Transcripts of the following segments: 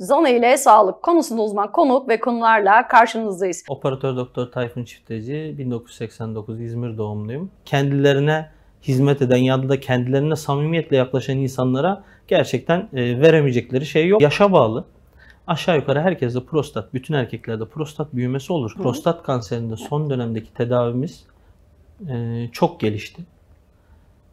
Zona ile sağlık konusunda uzman konuk ve konularla karşınızdayız. Operatör Doktor Tayfun Çifteci, 1989 İzmir doğumluyum. Kendilerine hizmet eden ya da kendilerine samimiyetle yaklaşan insanlara gerçekten e, veremeyecekleri şey yok. Yaşa bağlı. Aşağı yukarı herkeste prostat, bütün erkeklerde prostat büyümesi olur. Prostat kanserinde son dönemdeki tedavimiz e, çok gelişti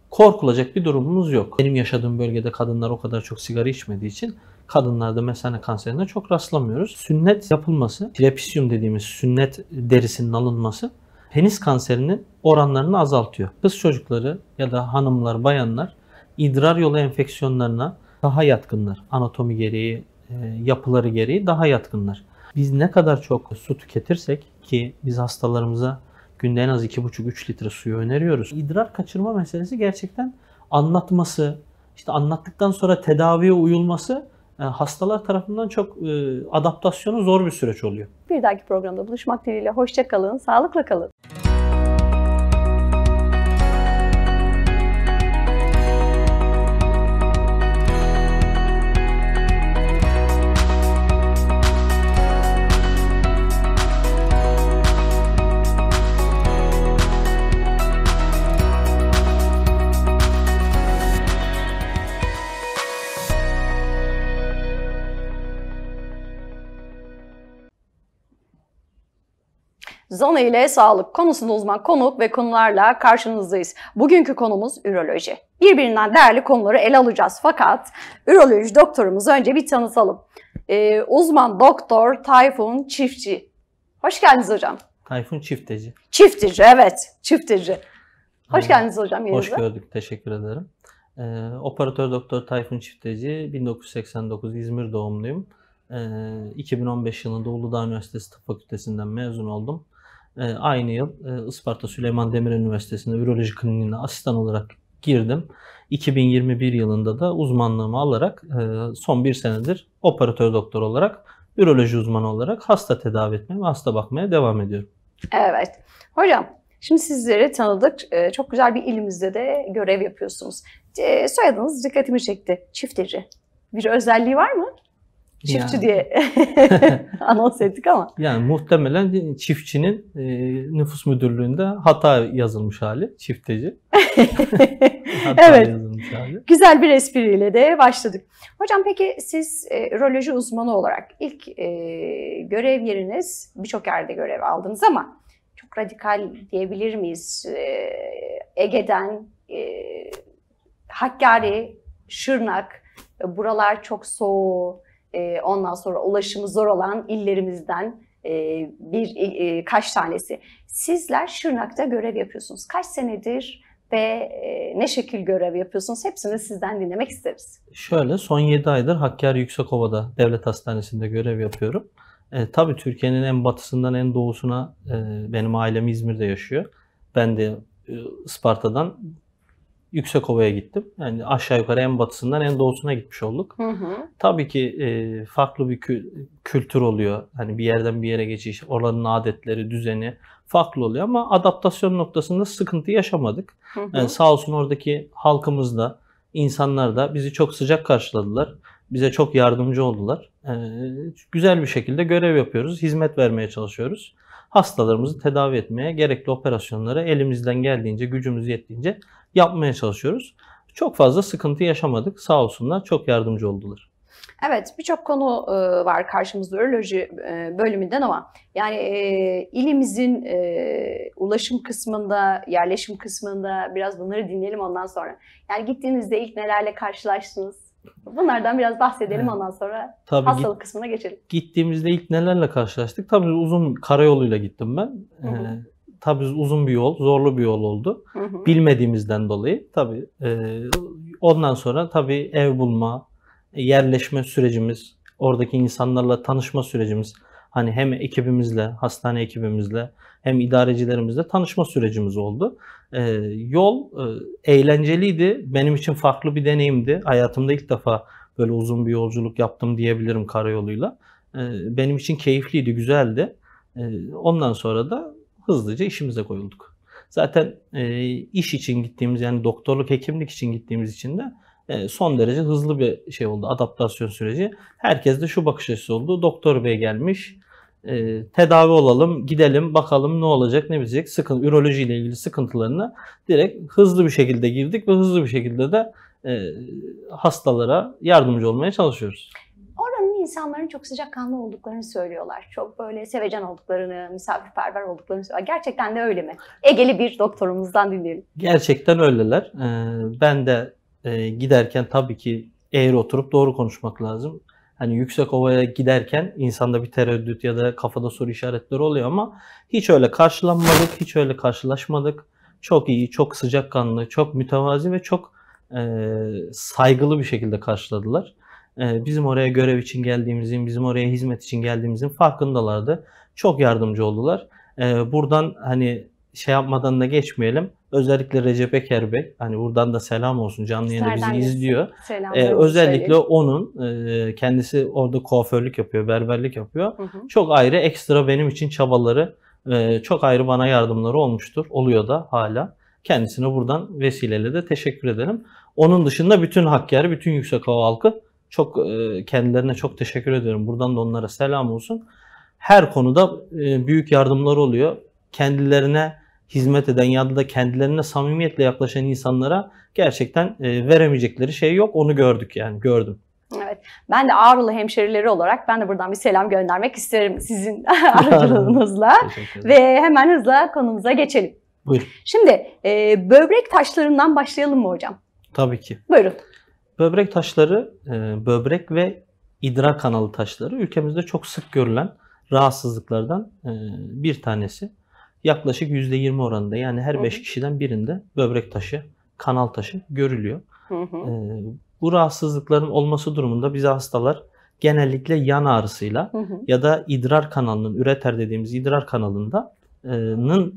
korkulacak bir durumumuz yok. Benim yaşadığım bölgede kadınlar o kadar çok sigara içmediği için kadınlarda mesane kanserine çok rastlamıyoruz. Sünnet yapılması, trepisyum dediğimiz sünnet derisinin alınması penis kanserinin oranlarını azaltıyor. Kız çocukları ya da hanımlar, bayanlar idrar yolu enfeksiyonlarına daha yatkınlar. Anatomi gereği, e, yapıları gereği daha yatkınlar. Biz ne kadar çok su tüketirsek ki biz hastalarımıza günde en az 2,5-3 litre suyu öneriyoruz. İdrar kaçırma meselesi gerçekten anlatması, işte anlattıktan sonra tedaviye uyulması e, hastalar tarafından çok e, adaptasyonu zor bir süreç oluyor. Bir dahaki programda buluşmak dileğiyle hoşçakalın, sağlıkla kalın. Zona ile sağlık konusunda uzman konuk ve konularla karşınızdayız. Bugünkü konumuz üroloji. Birbirinden değerli konuları ele alacağız fakat üroloji doktorumuzu önce bir tanıtalım. Ee, uzman doktor Tayfun Çiftçi. Hoş geldiniz hocam. Tayfun Çifteci. Çifteci evet çifteci. Hoş Aynen. geldiniz hocam yerinize. Hoş gördük teşekkür ederim. Ee, operatör doktor Tayfun Çifteci 1989 İzmir doğumluyum. 2015 ee, yılında Uludağ Üniversitesi Tıp Fakültesinden mezun oldum. Ee, aynı yıl e, Isparta Süleyman Demir Üniversitesi'nde üroloji kliniğine asistan olarak girdim. 2021 yılında da uzmanlığımı alarak e, son bir senedir operatör doktor olarak üroloji uzmanı olarak hasta tedavi etmeye ve hasta bakmaya devam ediyorum. Evet. Hocam şimdi sizleri tanıdık. E, çok güzel bir ilimizde de görev yapıyorsunuz. Soyadınız dikkatimi çekti. Çifteci. Bir özelliği var mı? Çiftçi yani. diye anons ettik ama. Yani muhtemelen çiftçinin e, nüfus müdürlüğünde hata yazılmış hali, çifteci. evet. yazılmış hali. Güzel bir espriyle de başladık. Hocam peki siz e, roloji uzmanı olarak ilk e, görev yeriniz birçok yerde görev aldınız ama çok radikal diyebilir miyiz? E, Ege'den e, Hakkari, Şırnak, e, buralar çok soğuk, ee, ondan sonra ulaşımı zor olan illerimizden e, bir e, e, kaç tanesi. Sizler Şırnak'ta görev yapıyorsunuz. Kaç senedir ve ne şekil görev yapıyorsunuz? Hepsini sizden dinlemek isteriz. Şöyle son 7 aydır Hakkari Yüksekova'da Devlet Hastanesi'nde görev yapıyorum. E, tabii Türkiye'nin en batısından en doğusuna e, benim ailem İzmir'de yaşıyor. Ben de e, Isparta'dan Yüksek ova'ya gittim. Yani aşağı yukarı en batısından en doğusuna gitmiş olduk. Hı hı. Tabii ki e, farklı bir kü- kültür oluyor. Hani bir yerden bir yere geçiş, oranın adetleri, düzeni farklı oluyor ama adaptasyon noktasında sıkıntı yaşamadık. Hı hı. Yani sağ olsun oradaki halkımız da, insanlar da bizi çok sıcak karşıladılar. Bize çok yardımcı oldular. E, güzel bir şekilde görev yapıyoruz, hizmet vermeye çalışıyoruz hastalarımızı tedavi etmeye gerekli operasyonları elimizden geldiğince, gücümüz yettiğince yapmaya çalışıyoruz. Çok fazla sıkıntı yaşamadık. Sağ olsunlar çok yardımcı oldular. Evet birçok konu e, var karşımızda öroloji e, bölümünden ama yani e, ilimizin ulaşım kısmında, yerleşim kısmında biraz bunları dinleyelim ondan sonra. Yani gittiğinizde ilk nelerle karşılaştınız? Bunlardan biraz bahsedelim evet. ondan sonra Tabii hastalık git, kısmına geçelim. Gittiğimizde ilk nelerle karşılaştık? Tabii uzun karayoluyla gittim ben. Hı hı. Ee, tabii uzun bir yol, zorlu bir yol oldu. Hı hı. Bilmediğimizden dolayı tabii e, ondan sonra tabii ev bulma, yerleşme sürecimiz, oradaki insanlarla tanışma sürecimiz, hani hem ekibimizle, hastane ekibimizle hem idarecilerimizle tanışma sürecimiz oldu. E, yol e, eğlenceliydi. Benim için farklı bir deneyimdi. Hayatımda ilk defa böyle uzun bir yolculuk yaptım diyebilirim karayoluyla. E, benim için keyifliydi, güzeldi. E, ondan sonra da hızlıca işimize koyulduk. Zaten e, iş için gittiğimiz yani doktorluk, hekimlik için gittiğimiz için de ee, son derece hızlı bir şey oldu adaptasyon süreci. Herkes de şu bakış açısı oldu. Doktor bey gelmiş. E, tedavi olalım, gidelim, bakalım ne olacak, ne bitecek. Sıkıntı, üroloji ile ilgili sıkıntılarını direkt hızlı bir şekilde girdik ve hızlı bir şekilde de e, hastalara yardımcı olmaya çalışıyoruz. Oranın insanların çok sıcakkanlı olduklarını söylüyorlar. Çok böyle sevecen olduklarını, misafirperver olduklarını söylüyorlar. Gerçekten de öyle mi? Egeli bir doktorumuzdan dinleyelim. Gerçekten öyleler. Ee, ben de e, giderken tabii ki eğer oturup doğru konuşmak lazım. Hani yüksek ovaya giderken insanda bir tereddüt ya da kafada soru işaretleri oluyor ama hiç öyle karşılanmadık, hiç öyle karşılaşmadık. Çok iyi, çok sıcakkanlı, çok mütevazi ve çok e, saygılı bir şekilde karşıladılar. E, bizim oraya görev için geldiğimizin, bizim oraya hizmet için geldiğimizin farkındalardı. Çok yardımcı oldular. E, buradan hani şey yapmadan da geçmeyelim. Özellikle Recep Eker Bey, hani buradan da selam olsun canlı yayında bizi Serden izliyor. Ee, özellikle söyleyeyim. onun e, kendisi orada kuaförlük yapıyor, berberlik yapıyor. Hı hı. Çok ayrı ekstra benim için çabaları, e, çok ayrı bana yardımları olmuştur. Oluyor da hala. Kendisine buradan vesileyle de teşekkür edelim. Onun dışında bütün Hakkari, bütün yüksek hava halkı çok e, kendilerine çok teşekkür ediyorum. Buradan da onlara selam olsun. Her konuda e, büyük yardımlar oluyor. Kendilerine hizmet eden ya da kendilerine samimiyetle yaklaşan insanlara gerçekten e, veremeyecekleri şey yok. Onu gördük yani gördüm. Evet. Ben de Ağrılı hemşerileri olarak ben de buradan bir selam göndermek isterim sizin aracılığınızla. Ve hemen hızla konumuza geçelim. Buyurun. Şimdi e, böbrek taşlarından başlayalım mı hocam? Tabii ki. Buyurun. Böbrek taşları, e, böbrek ve idrar kanalı taşları ülkemizde çok sık görülen rahatsızlıklardan e, bir tanesi yaklaşık %20 oranında yani her 5 kişiden birinde böbrek taşı, kanal taşı görülüyor. Hı hı. Ee, bu rahatsızlıkların olması durumunda bize hastalar genellikle yan ağrısıyla hı hı. ya da idrar kanalının, üreter dediğimiz idrar kanalındanın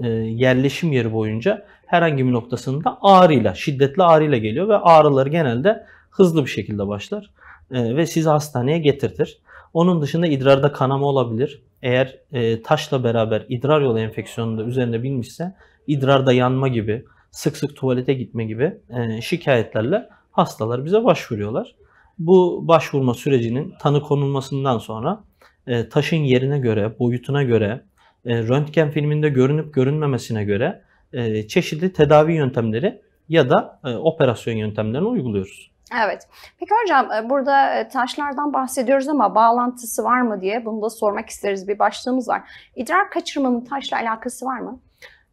e, e, yerleşim yeri boyunca herhangi bir noktasında ağrıyla, şiddetli ağrıyla geliyor ve ağrıları genelde hızlı bir şekilde başlar e, ve sizi hastaneye getirtir. Onun dışında idrarda kanama olabilir, eğer e, taşla beraber idrar yolu enfeksiyonunda üzerinde üzerine binmişse idrarda yanma gibi, sık sık tuvalete gitme gibi e, şikayetlerle hastalar bize başvuruyorlar. Bu başvurma sürecinin tanı konulmasından sonra e, taşın yerine göre, boyutuna göre, e, röntgen filminde görünüp görünmemesine göre e, çeşitli tedavi yöntemleri ya da e, operasyon yöntemlerini uyguluyoruz. Evet. Peki hocam e, burada e, taşlardan bahsediyoruz ama bağlantısı var mı diye bunu da sormak isteriz. Bir başlığımız var. İdrar kaçırmanın taşla alakası var mı?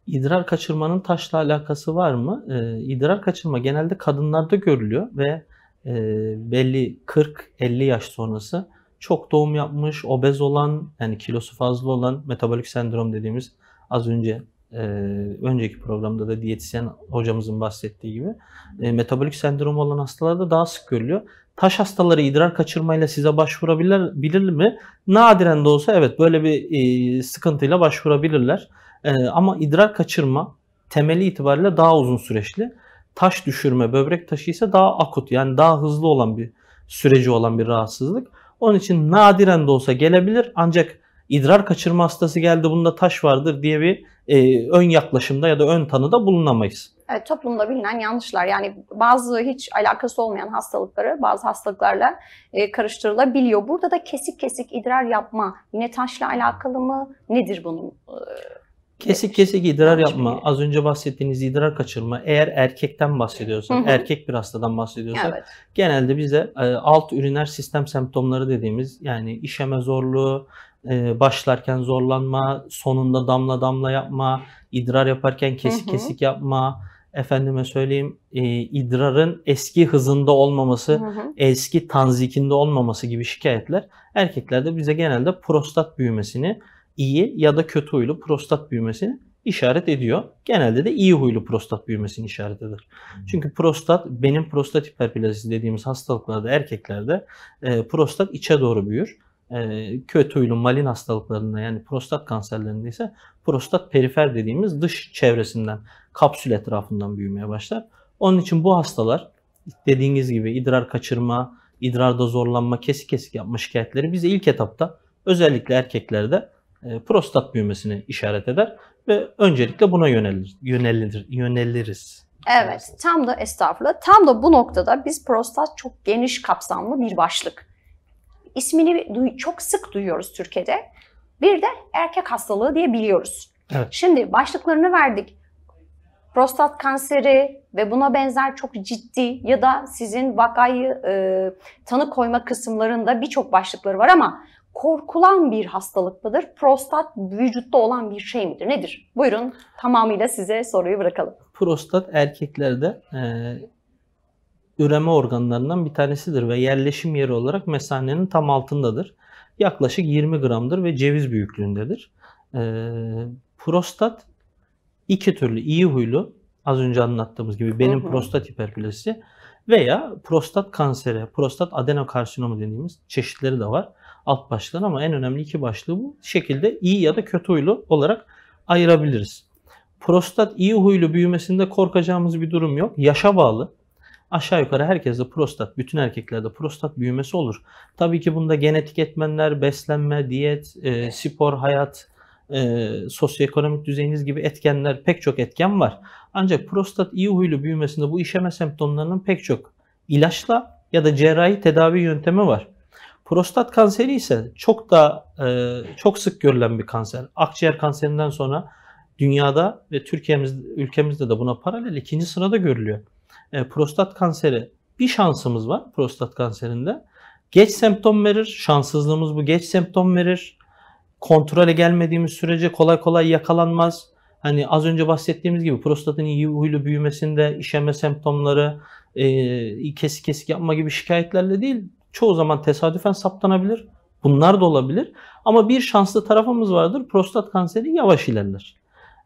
İdrar kaçırmanın taşla alakası var mı? E, İdrar kaçırma genelde kadınlarda görülüyor ve belli 40-50 yaş sonrası çok doğum yapmış, obez olan, yani kilosu fazla olan metabolik sendrom dediğimiz az önce e, önceki programda da diyetisyen hocamızın bahsettiği gibi e, metabolik sendromu olan hastalarda daha sık görülüyor. Taş hastaları idrar kaçırmayla size başvurabilir bilir mi? Nadiren de olsa evet böyle bir e, sıkıntıyla başvurabilirler. E, ama idrar kaçırma temeli itibariyle daha uzun süreçli. Taş düşürme, böbrek taşı ise daha akut yani daha hızlı olan bir süreci olan bir rahatsızlık. Onun için nadiren de olsa gelebilir ancak idrar kaçırma hastası geldi bunda taş vardır diye bir e, ön yaklaşımda ya da ön tanıda bulunamayız. Evet, toplumda bilinen yanlışlar yani bazı hiç alakası olmayan hastalıkları bazı hastalıklarla e, karıştırılabiliyor. Burada da kesik kesik idrar yapma yine taşla alakalı mı nedir bunun? E, kesik kesik idrar yapma, az önce bahsettiğiniz idrar kaçırma, eğer erkekten bahsediyorsan, erkek bir hastadan bahsediyorsan, evet. genelde bize e, alt üriner sistem semptomları dediğimiz yani işeme zorluğu, başlarken zorlanma, sonunda damla damla yapma, idrar yaparken kesik kesik yapma, efendime söyleyeyim idrarın eski hızında olmaması, eski tanzikinde olmaması gibi şikayetler erkeklerde bize genelde prostat büyümesini iyi ya da kötü huylu prostat büyümesini işaret ediyor. Genelde de iyi huylu prostat büyümesini işaret eder. Çünkü prostat benim prostat hiperplazisi dediğimiz hastalıklarda erkeklerde prostat içe doğru büyür kötü huylu malin hastalıklarında yani prostat kanserlerinde ise prostat perifer dediğimiz dış çevresinden, kapsül etrafından büyümeye başlar. Onun için bu hastalar dediğiniz gibi idrar kaçırma, idrarda zorlanma, kesik kesik yapma şikayetleri bize ilk etapta özellikle erkeklerde prostat büyümesini işaret eder ve öncelikle buna yönelir, yönelir, yöneliriz. Evet, tam da estağfurullah. Tam da bu noktada biz prostat çok geniş kapsamlı bir başlık ismini çok sık duyuyoruz Türkiye'de. Bir de erkek hastalığı diye biliyoruz. Evet. Şimdi başlıklarını verdik. Prostat kanseri ve buna benzer çok ciddi ya da sizin vakayı e, tanı koyma kısımlarında birçok başlıkları var ama korkulan bir hastalık mıdır? Prostat vücutta olan bir şey midir? Nedir? Buyurun tamamıyla size soruyu bırakalım. Prostat erkeklerde e, üreme organlarından bir tanesidir ve yerleşim yeri olarak mesanenin tam altındadır. Yaklaşık 20 gramdır ve ceviz büyüklüğündedir. E, prostat iki türlü iyi huylu az önce anlattığımız gibi benim hı hı. prostat hiperplasisi veya prostat kanseri, prostat adenokarsinomu dediğimiz çeşitleri de var alt başlar ama en önemli iki başlığı bu şekilde iyi ya da kötü huylu olarak ayırabiliriz. Prostat iyi huylu büyümesinde korkacağımız bir durum yok. Yaşa bağlı aşağı yukarı herkeste prostat, bütün erkeklerde prostat büyümesi olur. Tabii ki bunda genetik etmenler, beslenme, diyet, e, spor, hayat, e, sosyoekonomik düzeyiniz gibi etkenler pek çok etken var. Ancak prostat iyi huylu büyümesinde bu işeme semptomlarının pek çok ilaçla ya da cerrahi tedavi yöntemi var. Prostat kanseri ise çok da e, çok sık görülen bir kanser. Akciğer kanserinden sonra dünyada ve Türkiye'miz ülkemizde de buna paralel ikinci sırada görülüyor e, prostat kanseri bir şansımız var prostat kanserinde. Geç semptom verir. Şanssızlığımız bu. Geç semptom verir. Kontrole gelmediğimiz sürece kolay kolay yakalanmaz. Hani az önce bahsettiğimiz gibi prostatın iyi huylu büyümesinde işeme semptomları, e, kesik kesik yapma gibi şikayetlerle değil, çoğu zaman tesadüfen saptanabilir. Bunlar da olabilir. Ama bir şanslı tarafımız vardır. Prostat kanseri yavaş ilerler.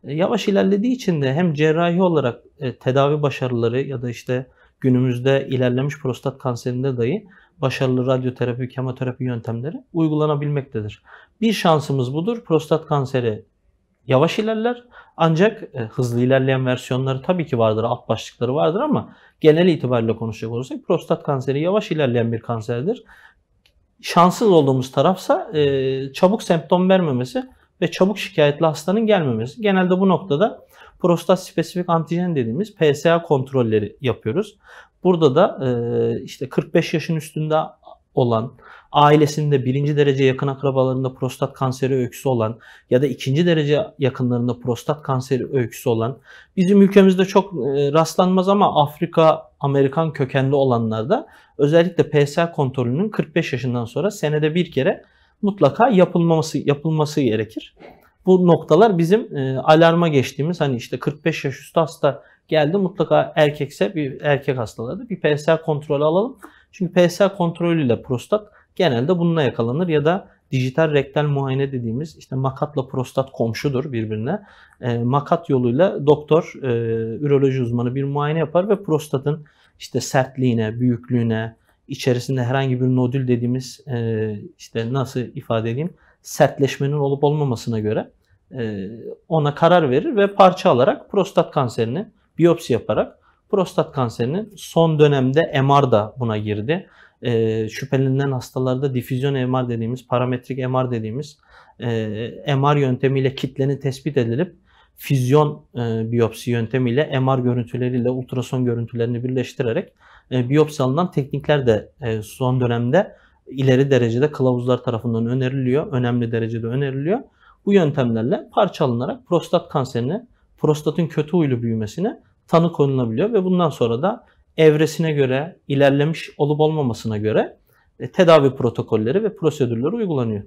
E, yavaş ilerlediği için de hem cerrahi olarak e, tedavi başarıları ya da işte günümüzde ilerlemiş prostat kanserinde dahi başarılı radyoterapi, kemoterapi yöntemleri uygulanabilmektedir. Bir şansımız budur. Prostat kanseri yavaş ilerler. Ancak e, hızlı ilerleyen versiyonları tabii ki vardır, alt başlıkları vardır ama genel itibariyle konuşacak olursak prostat kanseri yavaş ilerleyen bir kanserdir. Şanssız olduğumuz tarafsa çabuk semptom vermemesi ve çabuk şikayetli hastanın gelmemesi. Genelde bu noktada prostat spesifik antijen dediğimiz PSA kontrolleri yapıyoruz. Burada da e, işte 45 yaşın üstünde olan, ailesinde birinci derece yakın akrabalarında prostat kanseri öyküsü olan ya da ikinci derece yakınlarında prostat kanseri öyküsü olan bizim ülkemizde çok e, rastlanmaz ama Afrika, Amerikan kökenli olanlarda özellikle PSA kontrolünün 45 yaşından sonra senede bir kere mutlaka yapılması yapılması gerekir. Bu noktalar bizim e, alarma geçtiğimiz hani işte 45 yaş üstü hasta geldi mutlaka erkekse bir erkek hastalarda bir PSA kontrolü alalım. Çünkü PSA kontrolüyle prostat genelde bununla yakalanır ya da dijital rektal muayene dediğimiz işte makatla prostat komşudur birbirine. E, makat yoluyla doktor, e, üroloji uzmanı bir muayene yapar ve prostatın işte sertliğine, büyüklüğüne, içerisinde herhangi bir nodül dediğimiz e, işte nasıl ifade edeyim sertleşmenin olup olmamasına göre e, ona karar verir ve parça alarak prostat kanserini biyopsi yaparak prostat kanserinin son dönemde MR da buna girdi. E, şüphelenen hastalarda difüzyon MR dediğimiz, parametrik MR dediğimiz e, MR yöntemiyle kitlenin tespit edilip füzyon e, biyopsi yöntemiyle MR görüntüleriyle ultrason görüntülerini birleştirerek e, biyopsi alınan teknikler de e, son dönemde ileri derecede kılavuzlar tarafından öneriliyor. Önemli derecede öneriliyor. Bu yöntemlerle parça alınarak prostat kanserine, prostatın kötü huylu büyümesine tanı konulabiliyor ve bundan sonra da evresine göre, ilerlemiş olup olmamasına göre e, tedavi protokolleri ve prosedürleri uygulanıyor.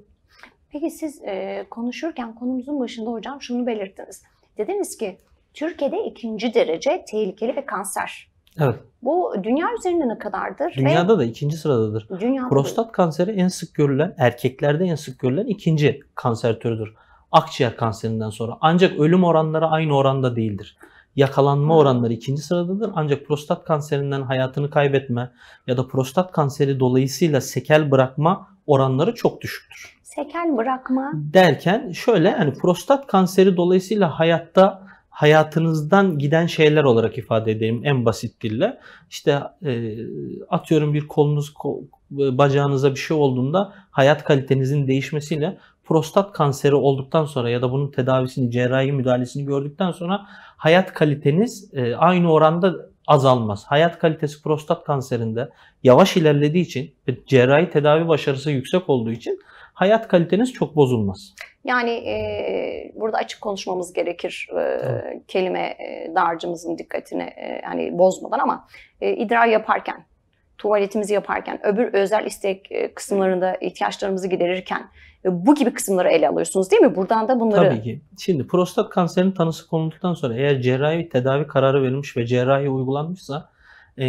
Peki siz e, konuşurken konumuzun başında hocam şunu belirttiniz. Dediniz ki Türkiye'de ikinci derece tehlikeli ve kanser Evet. Bu dünya üzerinde ne kadardır? Dünyada ve da ikinci sıradadır. Dünyada Prostat kanseri en sık görülen, erkeklerde en sık görülen ikinci kanser türüdür. Akciğer kanserinden sonra. Ancak ölüm oranları aynı oranda değildir. Yakalanma Hı. oranları ikinci sıradadır. Ancak prostat kanserinden hayatını kaybetme ya da prostat kanseri dolayısıyla sekel bırakma oranları çok düşüktür. Sekel bırakma? Derken şöyle yani prostat kanseri dolayısıyla hayatta hayatınızdan giden şeyler olarak ifade edeyim en basit dille. İşte e, atıyorum bir kolunuz, kol, e, bacağınıza bir şey olduğunda hayat kalitenizin değişmesiyle prostat kanseri olduktan sonra ya da bunun tedavisini, cerrahi müdahalesini gördükten sonra hayat kaliteniz e, aynı oranda azalmaz. Hayat kalitesi prostat kanserinde yavaş ilerlediği için ve cerrahi tedavi başarısı yüksek olduğu için hayat kaliteniz çok bozulmaz. Yani e, burada açık konuşmamız gerekir e, evet. kelime e, darcımızın dikkatini e, hani bozmadan ama e, idrar yaparken, tuvaletimizi yaparken, öbür özel istek e, kısımlarında ihtiyaçlarımızı giderirken e, bu gibi kısımları ele alıyorsunuz değil mi? Buradan da bunları... Tabii ki. Şimdi prostat kanserinin tanısı konulduktan sonra eğer cerrahi tedavi kararı verilmiş ve cerrahi uygulanmışsa e,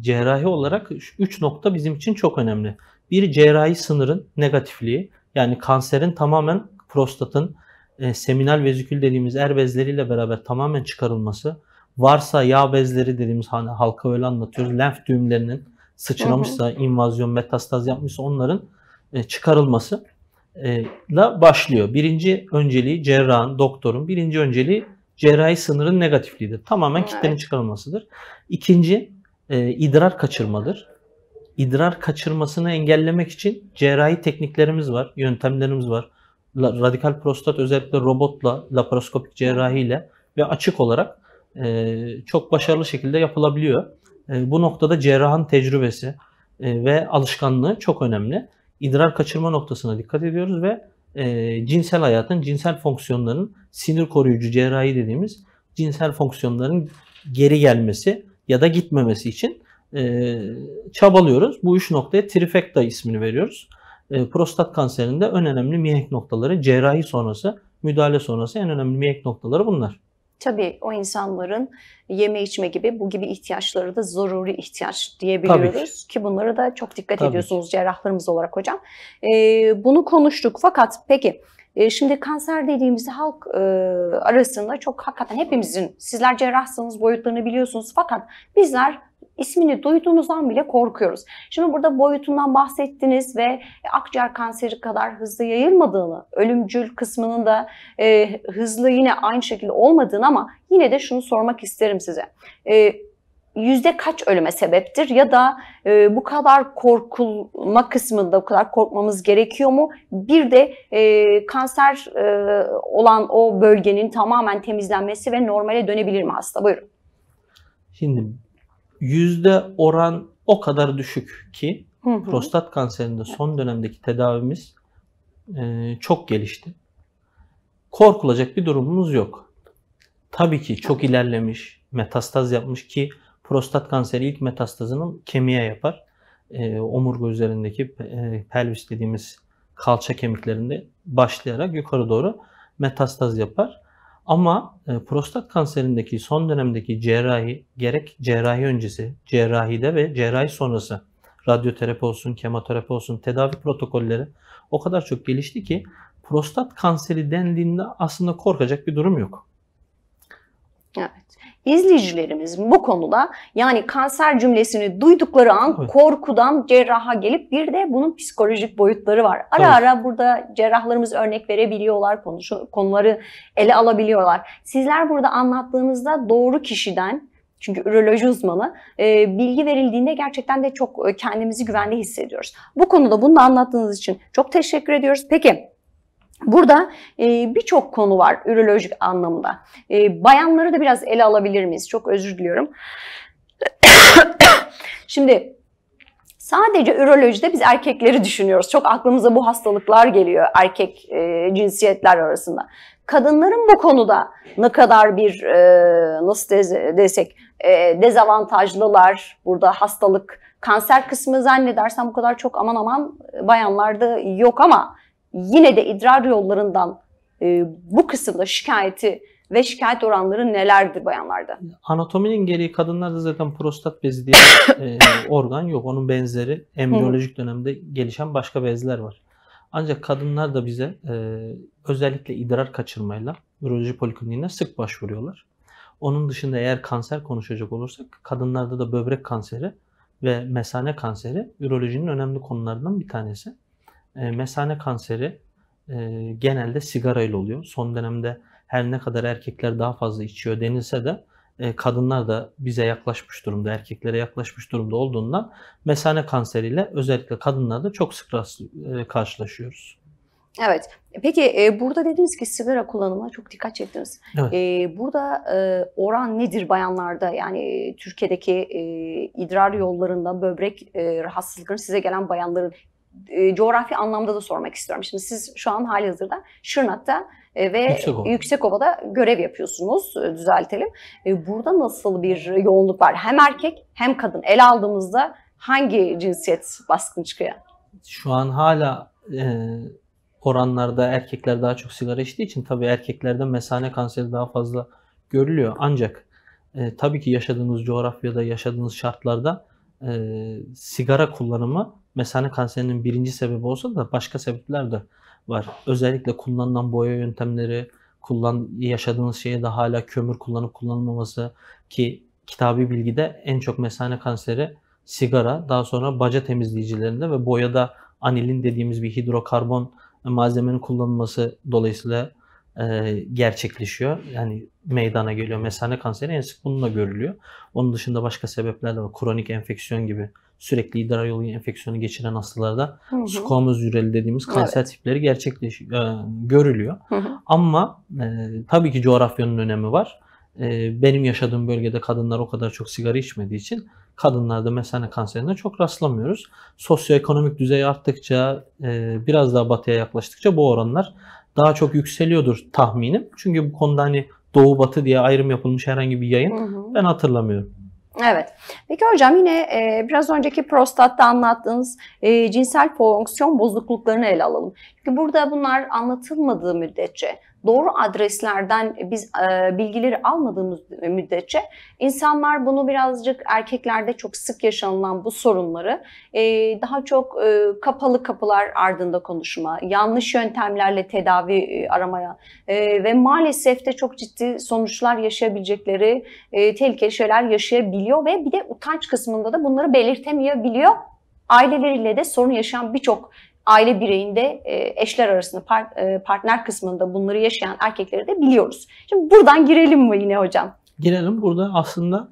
cerrahi olarak 3 nokta bizim için çok önemli. Bir cerrahi sınırın negatifliği yani kanserin tamamen prostatın e, seminal vezikül dediğimiz er bezleriyle beraber tamamen çıkarılması. Varsa yağ bezleri dediğimiz hani halka öyle anlatıyoruz. Lenf düğümlerinin sıçramışsa, invazyon, metastaz yapmışsa onların e, çıkarılması e, la başlıyor. Birinci önceliği cerrahın, doktorun birinci önceliği cerrahi sınırın negatifliğidir. Tamamen kitlenin çıkarılmasıdır. İkinci e, idrar kaçırmadır idrar kaçırmasını engellemek için cerrahi tekniklerimiz var, yöntemlerimiz var. Radikal prostat özellikle robotla, laparoskopik cerrahiyle ve açık olarak e, çok başarılı şekilde yapılabiliyor. E, bu noktada cerrahın tecrübesi e, ve alışkanlığı çok önemli. İdrar kaçırma noktasına dikkat ediyoruz ve e, cinsel hayatın, cinsel fonksiyonların sinir koruyucu cerrahi dediğimiz cinsel fonksiyonların geri gelmesi ya da gitmemesi için e, çabalıyoruz. Bu üç noktaya trifecta ismini veriyoruz. E, prostat kanserinde en önemli mihenk noktaları cerrahi sonrası, müdahale sonrası en önemli mihenk noktaları bunlar. Tabii o insanların yeme içme gibi bu gibi ihtiyaçları da zaruri ihtiyaç diyebiliyoruz. Tabii. Ki bunlara da çok dikkat Tabii. ediyorsunuz cerrahlarımız olarak hocam. Ee, bunu konuştuk fakat peki e, şimdi kanser dediğimiz halk e, arasında çok hakikaten hepimizin sizler cerrahsınız boyutlarını biliyorsunuz fakat bizler ismini duyduğunuzdan bile korkuyoruz. Şimdi burada boyutundan bahsettiniz ve akciğer kanseri kadar hızlı yayılmadığını, ölümcül kısmının da e, hızlı yine aynı şekilde olmadığını ama yine de şunu sormak isterim size. E, yüzde kaç ölüme sebeptir ya da e, bu kadar korkulma kısmında bu kadar korkmamız gerekiyor mu? Bir de e, kanser e, olan o bölgenin tamamen temizlenmesi ve normale dönebilir mi hasta? Buyurun. Şimdi yüzde oran o kadar düşük ki hı hı. prostat kanserinde son dönemdeki tedavimiz e, çok gelişti. Korkulacak bir durumumuz yok. Tabii ki çok ilerlemiş, metastaz yapmış ki prostat kanseri ilk metastazını kemiğe yapar. E, omurga üzerindeki e, pelvis dediğimiz kalça kemiklerinde başlayarak yukarı doğru metastaz yapar. Ama e, prostat kanserindeki son dönemdeki cerrahi gerek cerrahi öncesi, cerrahide ve cerrahi sonrası radyoterapi olsun, kemoterapi olsun tedavi protokolleri o kadar çok gelişti ki prostat kanseri dendiğinde aslında korkacak bir durum yok. Evet. İzleyicilerimiz bu konuda yani kanser cümlesini duydukları an korkudan cerraha gelip bir de bunun psikolojik boyutları var. Ara Tabii. ara burada cerrahlarımız örnek verebiliyorlar, konu, konuları ele alabiliyorlar. Sizler burada anlattığınızda doğru kişiden çünkü üroloji uzmanı e, bilgi verildiğinde gerçekten de çok e, kendimizi güvenli hissediyoruz. Bu konuda bunu da anlattığınız için çok teşekkür ediyoruz. Peki Burada e, birçok konu var ürolojik anlamda. E, bayanları da biraz ele alabilir miyiz? Çok özür diliyorum. Şimdi Sadece ürolojide biz erkekleri düşünüyoruz. Çok aklımıza bu hastalıklar geliyor erkek e, cinsiyetler arasında. Kadınların bu konuda ne kadar bir e, nasıl desek e, dezavantajlılar burada hastalık kanser kısmı zannedersem bu kadar çok aman aman bayanlarda yok ama yine de idrar yollarından e, bu kısımda şikayeti ve şikayet oranları nelerdir bayanlarda? Anatominin gereği kadınlarda zaten prostat bezi diye e, organ yok. Onun benzeri embriyolojik dönemde gelişen başka bezler var. Ancak kadınlar da bize e, özellikle idrar kaçırmayla üroloji polikliniğine sık başvuruyorlar. Onun dışında eğer kanser konuşacak olursak kadınlarda da böbrek kanseri ve mesane kanseri ürolojinin önemli konularından bir tanesi. E, mesane kanseri e, genelde sigarayla oluyor. Son dönemde her ne kadar erkekler daha fazla içiyor denilse de e, kadınlar da bize yaklaşmış durumda, erkeklere yaklaşmış durumda olduğundan mesane kanseriyle özellikle kadınlarda çok sık e, karşılaşıyoruz. Evet. Peki e, burada dediniz ki sigara kullanımına çok dikkat çektiniz. Evet. E, burada e, oran nedir bayanlarda? Yani Türkiye'deki e, idrar yollarında böbrek e, rahatsızlıkları size gelen bayanların e, coğrafi anlamda da sormak istiyorum. Şimdi siz şu an hali hazırda Şırnak'ta e, ve Yüksekova. Yüksekova'da görev yapıyorsunuz, e, düzeltelim. E, burada nasıl bir yoğunluk var? Hem erkek hem kadın. El aldığımızda hangi cinsiyet baskın çıkıyor? Şu an hala e, oranlarda erkekler daha çok sigara içtiği için tabii erkeklerde mesane kanseri daha fazla görülüyor. Ancak e, tabii ki yaşadığınız coğrafyada, yaşadığınız şartlarda e, sigara kullanımı mesane kanserinin birinci sebebi olsa da başka sebepler de var. Özellikle kullanılan boya yöntemleri, kullan yaşadığınız şeye de hala kömür kullanıp kullanılmaması ki kitabi bilgide en çok mesane kanseri sigara, daha sonra baca temizleyicilerinde ve boyada anilin dediğimiz bir hidrokarbon malzemenin kullanılması dolayısıyla e, gerçekleşiyor. Yani meydana geliyor. Mesane kanseri en sık bununla görülüyor. Onun dışında başka sebepler de var. Kronik enfeksiyon gibi sürekli idrar yolu enfeksiyonu geçiren hastalarda squamous yüreli dediğimiz kanser evet. tipleri gerçekleşiyor, e, görülüyor. Hı hı. Ama e, tabii ki coğrafyanın önemi var. E, benim yaşadığım bölgede kadınlar o kadar çok sigara içmediği için kadınlarda mesane kanserine çok rastlamıyoruz. Sosyoekonomik düzey arttıkça, e, biraz daha batıya yaklaştıkça bu oranlar daha çok yükseliyordur tahminim. Çünkü bu konuda hani doğu batı diye ayrım yapılmış herhangi bir yayın hı hı. ben hatırlamıyorum. Evet. Peki hocam yine e, biraz önceki prostatta anlattığınız e, cinsel fonksiyon bozukluklarını ele alalım. Çünkü burada bunlar anlatılmadığı müddetçe doğru adreslerden biz e, bilgileri almadığımız müddetçe insanlar bunu birazcık erkeklerde çok sık yaşanılan bu sorunları e, daha çok e, kapalı kapılar ardında konuşma, yanlış yöntemlerle tedavi e, aramaya e, ve maalesef de çok ciddi sonuçlar yaşayabilecekleri e, tehlikeli şeyler yaşayabiliyor ve bir de utanç kısmında da bunları belirtemeyebiliyor. Aileleriyle de sorun yaşayan birçok aile bireyinde e, eşler arasında e, partner kısmında bunları yaşayan erkekleri de biliyoruz. Şimdi buradan girelim mi yine hocam? Girelim. Burada aslında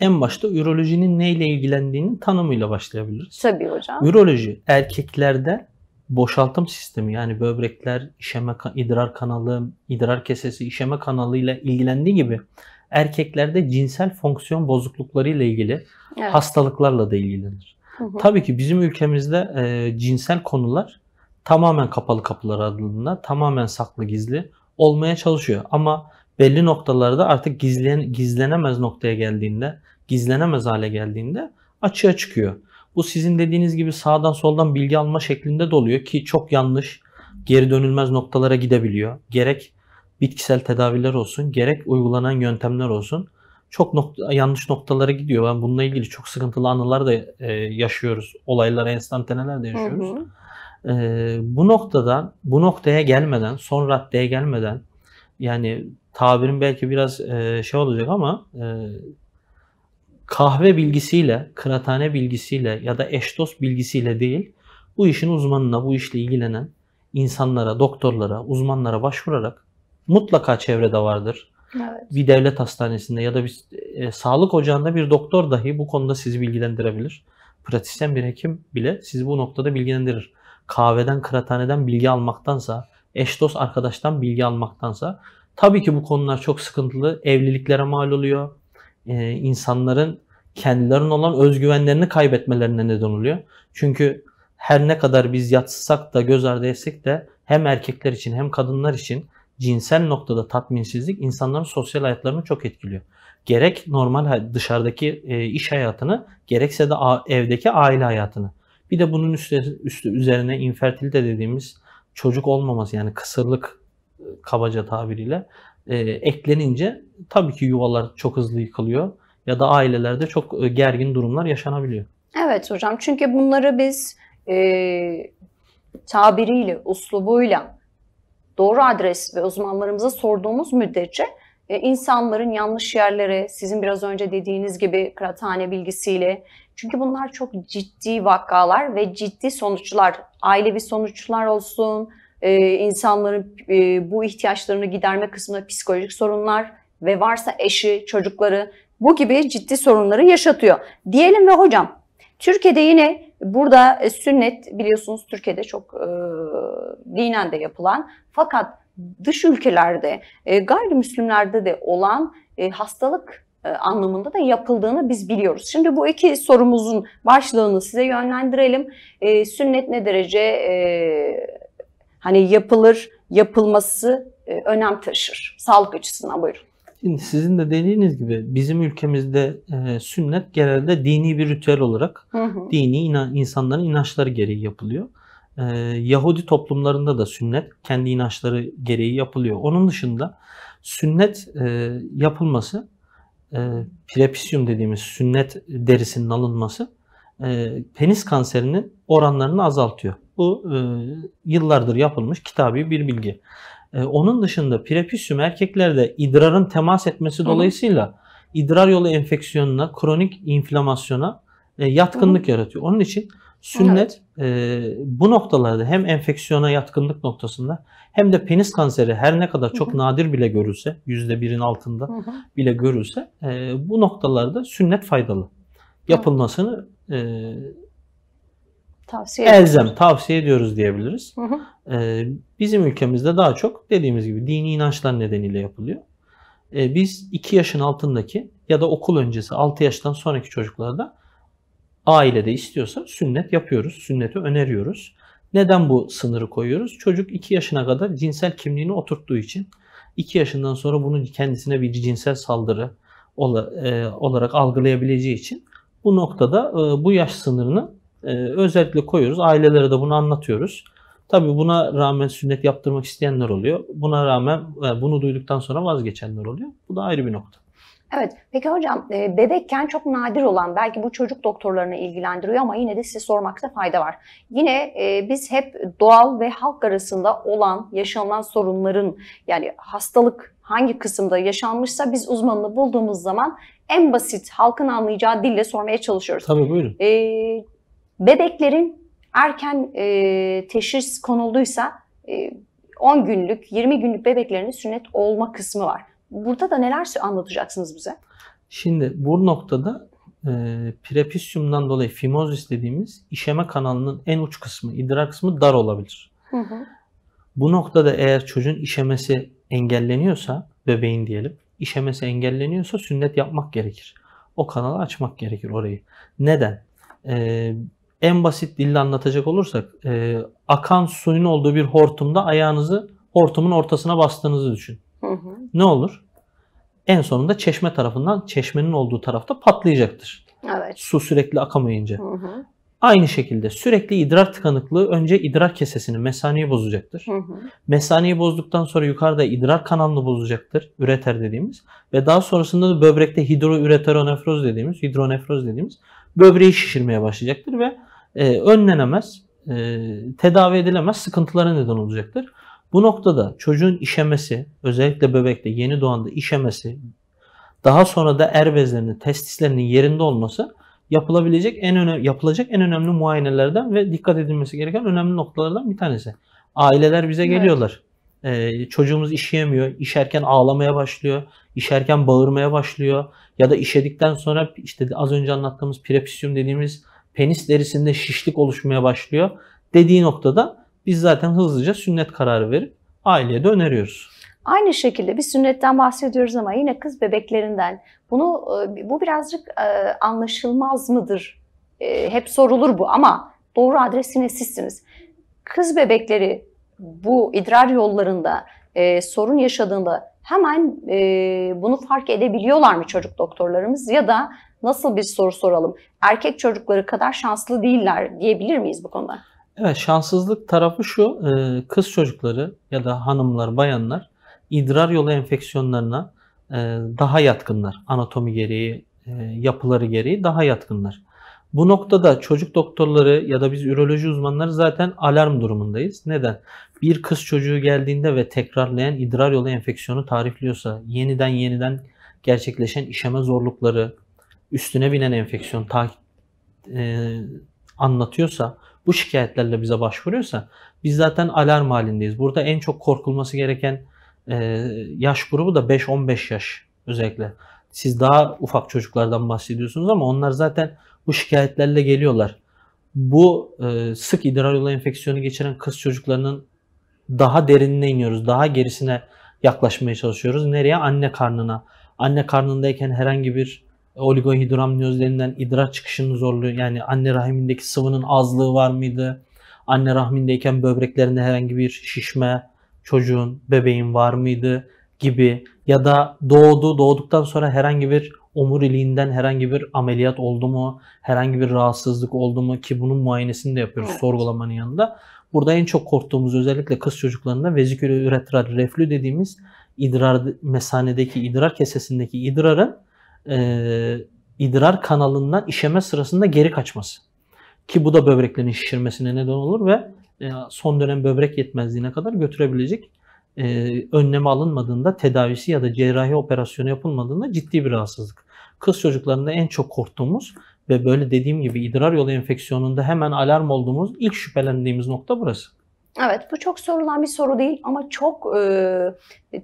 en başta ürolojinin neyle ilgilendiğinin tanımıyla başlayabiliriz. Tabii hocam. Üroloji erkeklerde boşaltım sistemi yani böbrekler, işeme idrar kanalı, idrar kesesi, işeme kanalıyla ilgilendiği gibi erkeklerde cinsel fonksiyon bozukluklarıyla ilgili evet. hastalıklarla da ilgilenir. Tabii ki bizim ülkemizde e, cinsel konular tamamen kapalı kapılar adında tamamen saklı gizli olmaya çalışıyor. Ama belli noktalarda artık gizlen, gizlenemez noktaya geldiğinde, gizlenemez hale geldiğinde açığa çıkıyor. Bu sizin dediğiniz gibi sağdan soldan bilgi alma şeklinde doluyor ki çok yanlış, geri dönülmez noktalara gidebiliyor. Gerek bitkisel tedaviler olsun, gerek uygulanan yöntemler olsun çok nokta, yanlış noktalara gidiyor. Ben bununla ilgili çok sıkıntılı anılar da e, yaşıyoruz. Olaylara, enstantaneler de yaşıyoruz. Hı hı. E, bu noktadan, bu noktaya gelmeden, son raddeye gelmeden yani tabirim belki biraz e, şey olacak ama e, kahve bilgisiyle, kıraathane bilgisiyle ya da eş dost bilgisiyle değil, bu işin uzmanına, bu işle ilgilenen insanlara, doktorlara, uzmanlara başvurarak mutlaka çevrede vardır. Evet. Bir devlet hastanesinde ya da bir e, sağlık ocağında bir doktor dahi bu konuda sizi bilgilendirebilir. Pratisyen bir hekim bile sizi bu noktada bilgilendirir. Kahveden, kıraathaneden bilgi almaktansa, eş dost arkadaştan bilgi almaktansa tabii ki bu konular çok sıkıntılı. Evliliklere mal oluyor. E, insanların kendilerinin olan özgüvenlerini kaybetmelerine neden oluyor. Çünkü her ne kadar biz yatsısak da göz ardı etsek de hem erkekler için hem kadınlar için cinsel noktada tatminsizlik insanların sosyal hayatlarını çok etkiliyor. Gerek normal dışarıdaki e, iş hayatını gerekse de evdeki aile hayatını. Bir de bunun üstü, üstü üzerine infertilite dediğimiz çocuk olmaması yani kısırlık e, kabaca tabiriyle e, eklenince tabii ki yuvalar çok hızlı yıkılıyor ya da ailelerde çok e, gergin durumlar yaşanabiliyor. Evet hocam çünkü bunları biz e, tabiriyle, uslubuyla doğru adres ve uzmanlarımıza sorduğumuz müddetçe e, insanların yanlış yerlere, sizin biraz önce dediğiniz gibi kıraathane bilgisiyle, çünkü bunlar çok ciddi vakalar ve ciddi sonuçlar, ailevi sonuçlar olsun, e, insanların e, bu ihtiyaçlarını giderme kısmında psikolojik sorunlar ve varsa eşi, çocukları bu gibi ciddi sorunları yaşatıyor. Diyelim ve hocam Türkiye'de yine Burada e, sünnet biliyorsunuz Türkiye'de çok e, dinen de yapılan fakat dış ülkelerde e, gayrimüslimlerde de olan e, hastalık e, anlamında da yapıldığını biz biliyoruz. Şimdi bu iki sorumuzun başlığını size yönlendirelim. E, sünnet ne derece e, hani yapılır, yapılması e, önem taşır sağlık açısından buyurun. Şimdi sizin de dediğiniz gibi bizim ülkemizde e, sünnet genelde dini bir ritüel olarak hı hı. dini inan, insanların inançları gereği yapılıyor. E, Yahudi toplumlarında da sünnet kendi inançları gereği yapılıyor. Onun dışında sünnet e, yapılması, e, prepisyum dediğimiz sünnet derisinin alınması e, penis kanserinin oranlarını azaltıyor. Bu e, yıllardır yapılmış kitabi bir bilgi. Ee, onun dışında prepisüm erkeklerde idrarın temas etmesi Hı. dolayısıyla idrar yolu enfeksiyonuna, kronik inflamasyona e, yatkınlık Hı. yaratıyor. Onun için sünnet e, bu noktalarda hem enfeksiyona yatkınlık noktasında hem de penis kanseri her ne kadar çok Hı. nadir bile görülse, %1'in altında Hı. bile görülse e, bu noktalarda sünnet faydalı. Yapılmasını e, tavsiye ediyoruz. Elzem, tavsiye ediyoruz diyebiliriz. Hı hı. Ee, bizim ülkemizde daha çok dediğimiz gibi dini inançlar nedeniyle yapılıyor. Ee, biz 2 yaşın altındaki ya da okul öncesi 6 yaştan sonraki çocuklarda ailede istiyorsa sünnet yapıyoruz. Sünneti öneriyoruz. Neden bu sınırı koyuyoruz? Çocuk 2 yaşına kadar cinsel kimliğini oturttuğu için 2 yaşından sonra bunu kendisine bir cinsel saldırı e, olarak algılayabileceği için bu noktada e, bu yaş sınırını e, özellikle koyuyoruz. Ailelere de bunu anlatıyoruz. Tabi buna rağmen sünnet yaptırmak isteyenler oluyor. Buna rağmen e, bunu duyduktan sonra vazgeçenler oluyor. Bu da ayrı bir nokta. Evet. Peki hocam e, bebekken çok nadir olan belki bu çocuk doktorlarını ilgilendiriyor ama yine de size sormakta fayda var. Yine e, biz hep doğal ve halk arasında olan yaşanılan sorunların yani hastalık hangi kısımda yaşanmışsa biz uzmanını bulduğumuz zaman en basit halkın anlayacağı dille sormaya çalışıyoruz. Tabii buyurun. E, Bebeklerin erken e, teşhis konulduysa e, 10 günlük, 20 günlük bebeklerin sünnet olma kısmı var. Burada da neler anlatacaksınız bize? Şimdi bu noktada e, prepisyumdan dolayı fimozis dediğimiz işeme kanalının en uç kısmı, idrar kısmı dar olabilir. Hı hı. Bu noktada eğer çocuğun işemesi engelleniyorsa, bebeğin diyelim, işemesi engelleniyorsa sünnet yapmak gerekir. O kanalı açmak gerekir orayı. Neden? Ee, en basit dille anlatacak olursak e, akan suyun olduğu bir hortumda ayağınızı hortumun ortasına bastığınızı düşün. Hı hı. Ne olur? En sonunda çeşme tarafından çeşmenin olduğu tarafta patlayacaktır. Evet. Su sürekli akamayınca. Hı hı. Aynı şekilde sürekli idrar tıkanıklığı önce idrar kesesini, mesaneyi bozacaktır. Hı hı. Mesaneyi bozduktan sonra yukarıda idrar kanalını bozacaktır, üreter dediğimiz. Ve daha sonrasında da böbrekte hidroüreteronefroz dediğimiz, hidronefroz dediğimiz böbreği şişirmeye başlayacaktır ve e, önlenemez, e, tedavi edilemez sıkıntılara neden olacaktır. Bu noktada çocuğun işemesi, özellikle bebekte yeni doğanda işemesi, daha sonra da er bezlerinin, testislerinin yerinde olması yapılabilecek en önemli yapılacak en önemli muayenelerden ve dikkat edilmesi gereken önemli noktalardan bir tanesi. Aileler bize geliyorlar. Evet. Ee, çocuğumuz işeyemiyor, işerken ağlamaya başlıyor, işerken bağırmaya başlıyor ya da işedikten sonra işte az önce anlattığımız prepisyum dediğimiz penis derisinde şişlik oluşmaya başlıyor dediği noktada biz zaten hızlıca sünnet kararı verip aileye de öneriyoruz. Aynı şekilde bir sünnetten bahsediyoruz ama yine kız bebeklerinden. Bunu e, bu birazcık e, anlaşılmaz mıdır? E, hep sorulur bu ama doğru adresine sizsiniz. Kız bebekleri bu idrar yollarında sorun yaşadığında hemen bunu fark edebiliyorlar mı çocuk doktorlarımız ya da nasıl bir soru soralım? Erkek çocukları kadar şanslı değiller diyebilir miyiz bu konuda? Evet şanssızlık tarafı şu e, kız çocukları ya da hanımlar bayanlar idrar yolu enfeksiyonlarına e, daha yatkınlar. Anatomi gereği e, yapıları gereği daha yatkınlar. Bu noktada çocuk doktorları ya da biz üroloji uzmanları zaten alarm durumundayız. Neden? Bir kız çocuğu geldiğinde ve tekrarlayan idrar yolu enfeksiyonu tarifliyorsa, yeniden yeniden gerçekleşen işeme zorlukları, üstüne binen enfeksiyon takip e, anlatıyorsa, bu şikayetlerle bize başvuruyorsa biz zaten alarm halindeyiz. Burada en çok korkulması gereken e, yaş grubu da 5-15 yaş özellikle. Siz daha ufak çocuklardan bahsediyorsunuz ama onlar zaten bu şikayetlerle geliyorlar. Bu e, sık idrar yolu enfeksiyonu geçiren kız çocuklarının daha derinine iniyoruz. Daha gerisine yaklaşmaya çalışıyoruz. Nereye? Anne karnına. Anne karnındayken herhangi bir oligohidramniyoz denilen idrar çıkışının zorluğu yani anne rahimindeki sıvının azlığı var mıydı? Anne rahmindeyken böbreklerinde herhangi bir şişme çocuğun, bebeğin var mıydı gibi ya da doğdu, doğduktan sonra herhangi bir omuriliğinden herhangi bir ameliyat oldu mu, herhangi bir rahatsızlık oldu mu ki bunun muayenesini de yapıyoruz evet. sorgulamanın yanında. Burada en çok korktuğumuz özellikle kız çocuklarında vezikülü üretral reflü dediğimiz idrar mesanedeki idrar kesesindeki idrarın e, idrar kanalından işeme sırasında geri kaçması. Ki bu da böbreklerin şişirmesine neden olur ve e, son dönem böbrek yetmezliğine kadar götürebilecek e, önleme alınmadığında tedavisi ya da cerrahi operasyonu yapılmadığında ciddi bir rahatsızlık. Kız çocuklarında en çok korktuğumuz ve böyle dediğim gibi idrar yolu enfeksiyonunda hemen alarm olduğumuz ilk şüphelendiğimiz nokta burası. Evet bu çok sorulan bir soru değil ama çok e,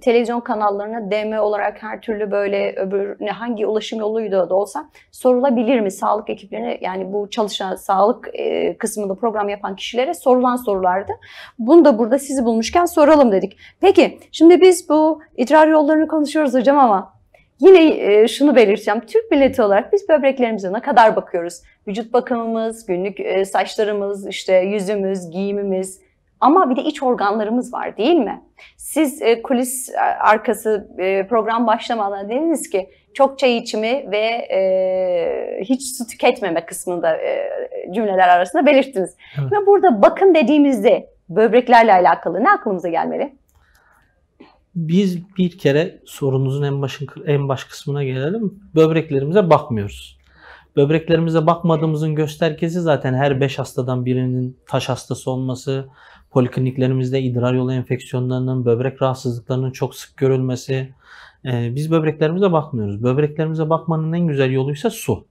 televizyon kanallarına DM olarak her türlü böyle öbür ne hangi ulaşım yoluydu da olsa sorulabilir mi sağlık ekiplerine yani bu çalışan sağlık e, kısmında program yapan kişilere sorulan sorulardı. Bunu da burada sizi bulmuşken soralım dedik. Peki şimdi biz bu idrar yollarını konuşuyoruz hocam ama Yine e, şunu belirteceğim. Türk milleti olarak biz böbreklerimize ne kadar bakıyoruz? Vücut bakımımız, günlük e, saçlarımız, işte yüzümüz, giyimimiz, ama bir de iç organlarımız var değil mi? Siz e, kulis e, arkası e, program başlamadan dediniz ki çok çay içimi ve e, hiç su tüketmeme kısmında e, cümleler arasında belirttiniz. Evet. Ve burada bakım dediğimizde böbreklerle alakalı ne aklımıza gelmeli? Biz bir kere sorunuzun en başın en baş kısmına gelelim. Böbreklerimize bakmıyoruz. Böbreklerimize bakmadığımızın göstergesi zaten her 5 hastadan birinin taş hastası olması, Polikliniklerimizde idrar yolu enfeksiyonlarının, böbrek rahatsızlıklarının çok sık görülmesi. E, biz böbreklerimize bakmıyoruz. Böbreklerimize bakmanın en güzel yoluysa su.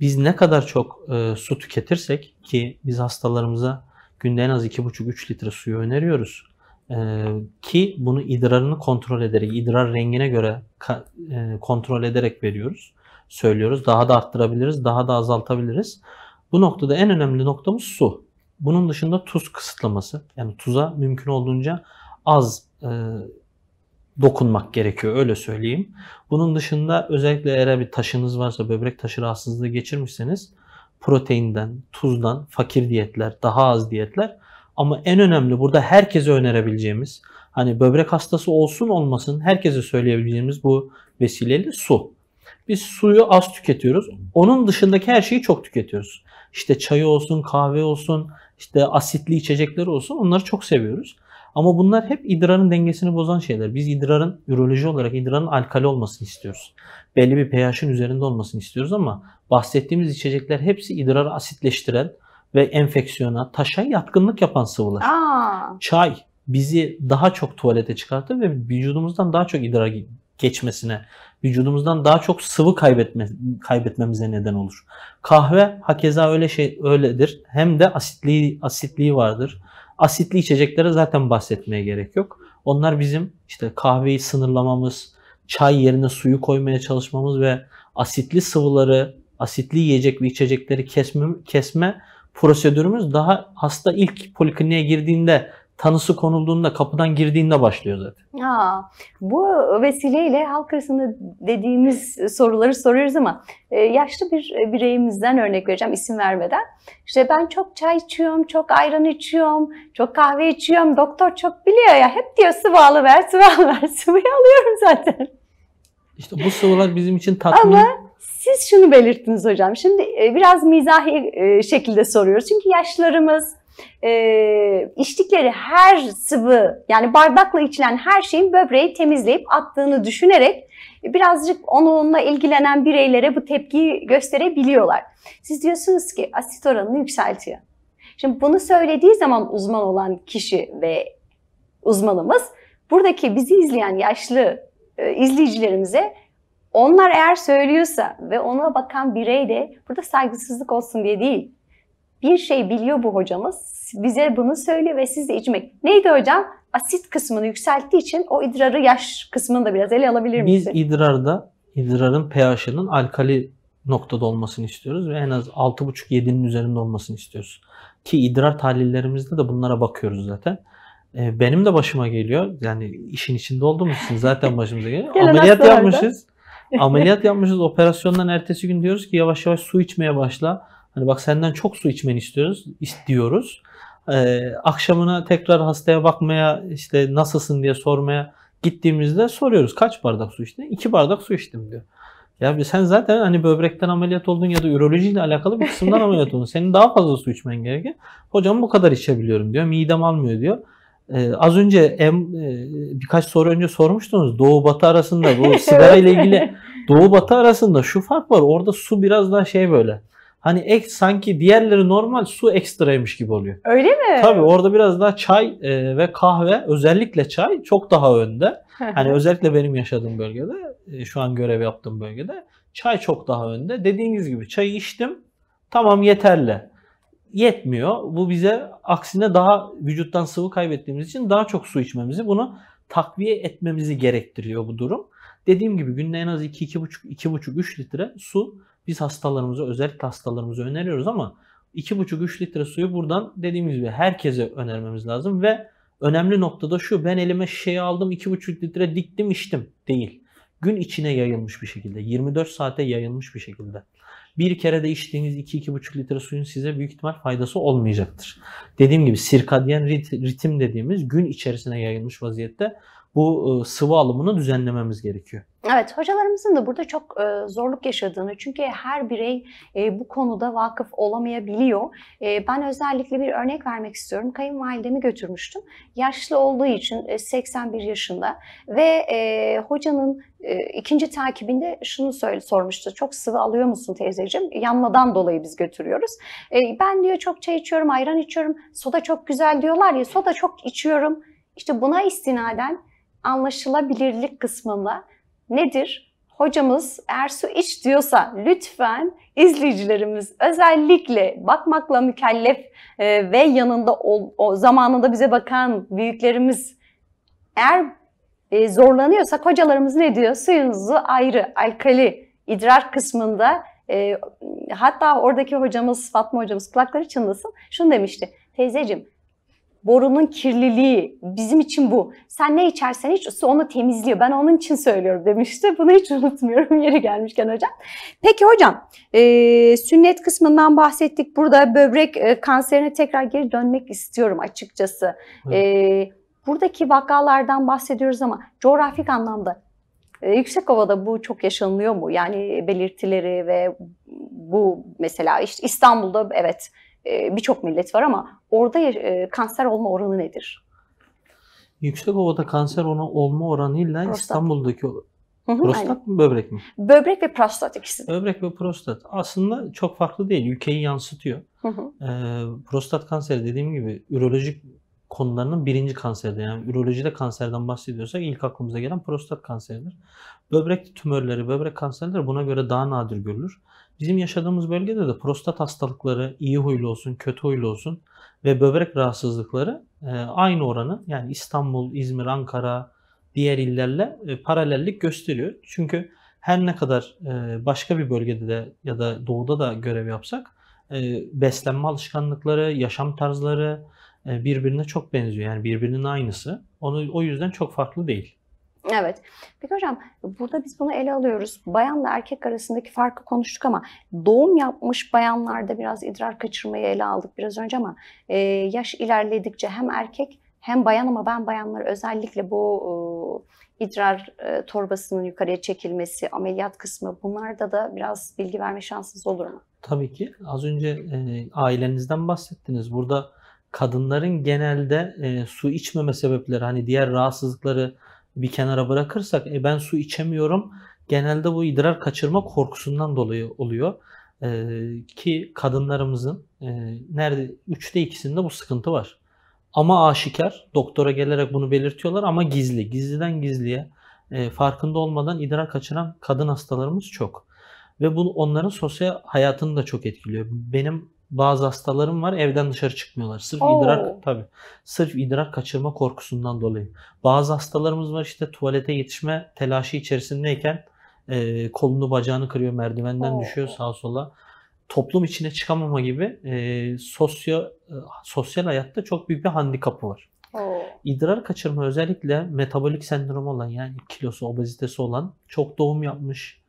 Biz ne kadar çok e, su tüketirsek ki biz hastalarımıza günde en az 2,5-3 litre suyu öneriyoruz. E, ki bunu idrarını kontrol ederek, idrar rengine göre e, kontrol ederek veriyoruz. Söylüyoruz. Daha da arttırabiliriz, daha da azaltabiliriz. Bu noktada en önemli noktamız su. Bunun dışında tuz kısıtlaması. Yani tuza mümkün olduğunca az e, dokunmak gerekiyor öyle söyleyeyim. Bunun dışında özellikle eğer bir taşınız varsa böbrek taşı rahatsızlığı geçirmişseniz proteinden, tuzdan, fakir diyetler, daha az diyetler ama en önemli burada herkese önerebileceğimiz hani böbrek hastası olsun olmasın herkese söyleyebileceğimiz bu vesileyle su. Biz suyu az tüketiyoruz. Onun dışındaki her şeyi çok tüketiyoruz. İşte çayı olsun, kahve olsun, işte asitli içecekler olsun onları çok seviyoruz. Ama bunlar hep idrarın dengesini bozan şeyler. Biz idrarın, üroloji olarak idrarın alkali olmasını istiyoruz. Belli bir pH'in üzerinde olmasını istiyoruz ama bahsettiğimiz içecekler hepsi idrarı asitleştiren ve enfeksiyona, taşa yatkınlık yapan sıvılar. Aa. Çay bizi daha çok tuvalete çıkartır ve vücudumuzdan daha çok idrar geçmesine vücudumuzdan daha çok sıvı kaybetme, kaybetmemize neden olur. Kahve hakeza öyle şey öyledir. Hem de asitli asitliği vardır. Asitli içeceklere zaten bahsetmeye gerek yok. Onlar bizim işte kahveyi sınırlamamız, çay yerine suyu koymaya çalışmamız ve asitli sıvıları, asitli yiyecek ve içecekleri kesme, kesme prosedürümüz daha hasta ilk polikliniğe girdiğinde tanısı konulduğunda, kapıdan girdiğinde başlıyor zaten. Aa, bu vesileyle halk arasında dediğimiz soruları soruyoruz ama e, yaşlı bir bireyimizden örnek vereceğim isim vermeden. İşte ben çok çay içiyorum, çok ayran içiyorum, çok kahve içiyorum, doktor çok biliyor ya hep diyor sıvı alıver, sıvı ver, sıvıyı alıyorum zaten. İşte bu sıvılar bizim için tatmin. Ama siz şunu belirttiniz hocam. Şimdi e, biraz mizahi e, şekilde soruyoruz. Çünkü yaşlarımız, e, içtikleri her sıvı yani bardakla içilen her şeyin böbreği temizleyip attığını düşünerek birazcık onunla ilgilenen bireylere bu tepkiyi gösterebiliyorlar. Siz diyorsunuz ki asit oranını yükseltiyor. Şimdi bunu söylediği zaman uzman olan kişi ve uzmanımız buradaki bizi izleyen yaşlı e, izleyicilerimize onlar eğer söylüyorsa ve ona bakan birey de burada saygısızlık olsun diye değil, bir şey biliyor bu hocamız. Bize bunu söylüyor ve siz de içmek. Neydi hocam? Asit kısmını yükselttiği için o idrarı yaş kısmını da biraz ele alabilir miyiz? Biz misin? idrarda idrarın pH'ının alkali noktada olmasını istiyoruz ve en az 6,5-7'nin üzerinde olmasını istiyoruz. Ki idrar tahlillerimizde de bunlara bakıyoruz zaten. Ee, benim de başıma geliyor. Yani işin içinde olduğumuz için zaten başımıza geliyor. ameliyat yapmışız. ameliyat yapmışız. Operasyondan ertesi gün diyoruz ki yavaş yavaş su içmeye başla. Hani bak senden çok su içmeni istiyoruz, istiyoruz. Ee, akşamına tekrar hastaya bakmaya, işte nasılsın diye sormaya gittiğimizde soruyoruz kaç bardak su içtin? İki bardak su içtim diyor. Ya sen zaten hani böbrekten ameliyat oldun ya da ürolojiyle alakalı bir kısımdan ameliyat oldun. Senin daha fazla su içmen gerekiyor. Hocam bu kadar içebiliyorum diyor. Midem almıyor diyor. Ee, az önce em, e, birkaç soru önce sormuştunuz doğu batı arasında bu sigara ile ilgili doğu batı arasında şu fark var orada su biraz daha şey böyle hani ek sanki diğerleri normal su ekstraymış gibi oluyor. Öyle mi? Tabii orada biraz daha çay e, ve kahve özellikle çay çok daha önde. hani özellikle benim yaşadığım bölgede e, şu an görev yaptığım bölgede çay çok daha önde. Dediğiniz gibi çayı içtim tamam yeterli. Yetmiyor. Bu bize aksine daha vücuttan sıvı kaybettiğimiz için daha çok su içmemizi bunu takviye etmemizi gerektiriyor bu durum. Dediğim gibi günde en az 2-2,5-3 litre su biz hastalarımıza özellikle hastalarımıza öneriyoruz ama 2,5-3 litre suyu buradan dediğimiz gibi herkese önermemiz lazım ve önemli noktada şu ben elime şişeyi aldım 2,5 litre diktim içtim değil. Gün içine yayılmış bir şekilde 24 saate yayılmış bir şekilde. Bir kere de içtiğiniz 2-2,5 litre suyun size büyük ihtimal faydası olmayacaktır. Dediğim gibi sirkadyen ritim dediğimiz gün içerisine yayılmış vaziyette bu ıı, sıvı alımını düzenlememiz gerekiyor. Evet, hocalarımızın da burada çok zorluk yaşadığını çünkü her birey bu konuda vakıf olamayabiliyor. ben özellikle bir örnek vermek istiyorum. Kayınvalidemi götürmüştüm. Yaşlı olduğu için 81 yaşında ve hocanın ikinci takibinde şunu sormuştu. Çok sıvı alıyor musun teyzeciğim? Yanmadan dolayı biz götürüyoruz. ben diyor çok çay içiyorum, ayran içiyorum. Soda çok güzel diyorlar ya. Soda çok içiyorum. İşte buna istinaden anlaşılabilirlik kısmında nedir? Hocamız Ersu iç diyorsa lütfen izleyicilerimiz özellikle bakmakla mükellef e, ve yanında o, o zamanında bize bakan büyüklerimiz eğer e, zorlanıyorsak hocalarımız ne diyor? Suyunuzu ayrı, alkali, idrar kısmında e, hatta oradaki hocamız Fatma hocamız kulakları çınlasın şunu demişti. Teyzeciğim borunun kirliliği bizim için bu. Sen ne içersen iç su onu temizliyor. Ben onun için söylüyorum demişti. Bunu hiç unutmuyorum yeri gelmişken hocam. Peki hocam e, sünnet kısmından bahsettik. Burada böbrek e, kanserine tekrar geri dönmek istiyorum açıkçası. E, buradaki vakalardan bahsediyoruz ama coğrafik anlamda e, Yüksekova'da bu çok yaşanılıyor mu? Yani belirtileri ve bu mesela işte İstanbul'da evet ee, birçok millet var ama orada e, kanser olma oranı nedir? Yüksek Yüksekova'da kanser olma oranıyla prostat. İstanbul'daki Hı prostat mı böbrek mi? Böbrek ve prostat ikisi. Böbrek ve prostat aslında çok farklı değil. Ülkeyi yansıtıyor. Hı hı. Ee, prostat kanseri dediğim gibi ürolojik konularının birinci kanserde yani ürolojide kanserden bahsediyorsak ilk aklımıza gelen prostat kanseridir. Böbrek tümörleri, böbrek kanserleri buna göre daha nadir görülür. Bizim yaşadığımız bölgede de prostat hastalıkları iyi huylu olsun, kötü huylu olsun ve böbrek rahatsızlıkları e, aynı oranı yani İstanbul, İzmir, Ankara, diğer illerle e, paralellik gösteriyor. Çünkü her ne kadar e, başka bir bölgede de ya da doğuda da görev yapsak beslenme alışkanlıkları, yaşam tarzları, e, birbirine çok benziyor. Yani birbirinin aynısı. Onu o yüzden çok farklı değil. Evet. Peki hocam burada biz bunu ele alıyoruz. Bayanla erkek arasındaki farkı konuştuk ama doğum yapmış bayanlarda biraz idrar kaçırmayı ele aldık biraz önce ama e, yaş ilerledikçe hem erkek hem bayan ama ben bayanları özellikle bu e, idrar e, torbasının yukarıya çekilmesi, ameliyat kısmı bunlarda da biraz bilgi verme şansınız olur mu? Tabii ki. Az önce e, ailenizden bahsettiniz. Burada kadınların genelde e, su içmeme sebepleri hani diğer rahatsızlıkları bir kenara bırakırsak e, ben su içemiyorum genelde bu idrar kaçırma korkusundan dolayı oluyor. E, ki kadınlarımızın e, nerede üçte ikisinde bu sıkıntı var. Ama aşikar doktora gelerek bunu belirtiyorlar ama gizli. Gizliden gizliye e, farkında olmadan idrar kaçıran kadın hastalarımız çok. Ve bu onların sosyal hayatını da çok etkiliyor. Benim bazı hastalarım var evden dışarı çıkmıyorlar. Sırf Oo. idrar tabi. Sırf idrar kaçırma korkusundan dolayı. Bazı hastalarımız var işte tuvalete yetişme telaşı içerisindeyken e, kolunu bacağını kırıyor merdivenden Oo. düşüyor sağa sola. Toplum içine çıkamama gibi e, sosyo e, sosyal hayatta çok büyük bir handikapı var. Oo. İdrar kaçırma özellikle metabolik sendrom olan yani kilosu, obezitesi olan, çok doğum yapmış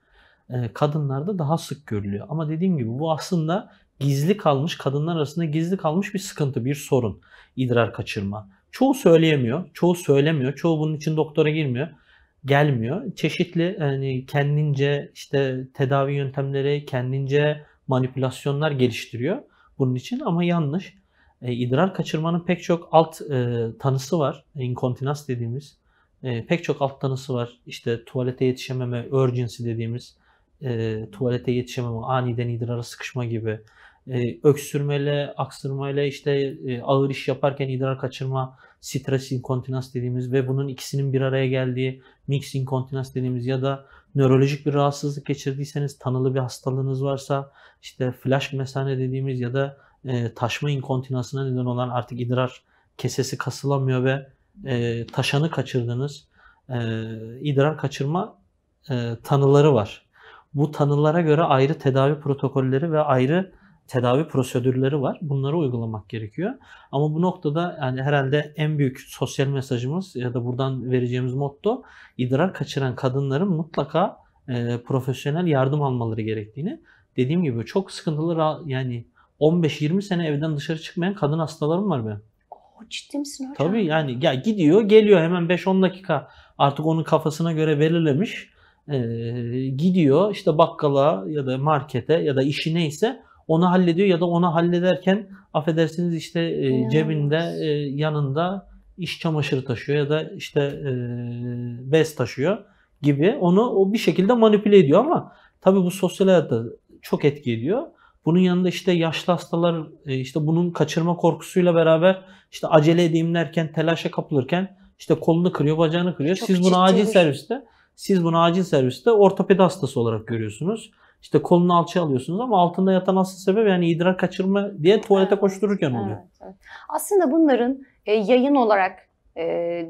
e, kadınlarda daha sık görülüyor. Ama dediğim gibi bu aslında gizli kalmış, kadınlar arasında gizli kalmış bir sıkıntı, bir sorun. İdrar kaçırma. Çoğu söyleyemiyor, çoğu söylemiyor, çoğu bunun için doktora girmiyor, gelmiyor. Çeşitli yani kendince işte tedavi yöntemleri, kendince manipülasyonlar geliştiriyor bunun için ama yanlış. E, idrar kaçırmanın pek çok alt e, tanısı var. İnkontinans dediğimiz. E, pek çok alt tanısı var. İşte tuvalete yetişememe, urgency dediğimiz. E, tuvalete yetişememe, aniden idrara sıkışma gibi e, öksürmeyle, aksırmayla işte e, ağır iş yaparken idrar kaçırma, stres inkontinans dediğimiz ve bunun ikisinin bir araya geldiği mix inkontinans dediğimiz ya da nörolojik bir rahatsızlık geçirdiyseniz, tanılı bir hastalığınız varsa işte flash mesane dediğimiz ya da e, taşma inkontinansına neden olan artık idrar kesesi kasılamıyor ve e, taşanı kaçırdınız. E, idrar kaçırma e, tanıları var. Bu tanılara göre ayrı tedavi protokolleri ve ayrı tedavi prosedürleri var. Bunları uygulamak gerekiyor. Ama bu noktada yani herhalde en büyük sosyal mesajımız ya da buradan vereceğimiz motto idrar kaçıran kadınların mutlaka e, profesyonel yardım almaları gerektiğini. Dediğim gibi çok sıkıntılı yani 15-20 sene evden dışarı çıkmayan kadın hastalarım var benim. Oo, ciddi misin hocam? Tabii yani ya gidiyor geliyor hemen 5-10 dakika artık onun kafasına göre belirlemiş. Ee, gidiyor işte bakkala ya da markete ya da işi neyse onu hallediyor ya da onu hallederken affedersiniz işte e, cebinde e, yanında iş çamaşırı taşıyor ya da işte e, bez taşıyor gibi onu o bir şekilde manipüle ediyor ama tabii bu sosyal hayata çok etki ediyor. Bunun yanında işte yaşlı hastalar e, işte bunun kaçırma korkusuyla beraber işte acele edeyim derken telaşa kapılırken işte kolunu kırıyor, bacağını kırıyor. Çok siz bunu acil serviste, siz bunu acil serviste ortopedi hastası olarak görüyorsunuz işte kolunu alçı alıyorsunuz ama altında yatan asıl sebep yani idrar kaçırma diye tuvalete koştururken oluyor. Evet, evet. Aslında bunların e, yayın olarak e,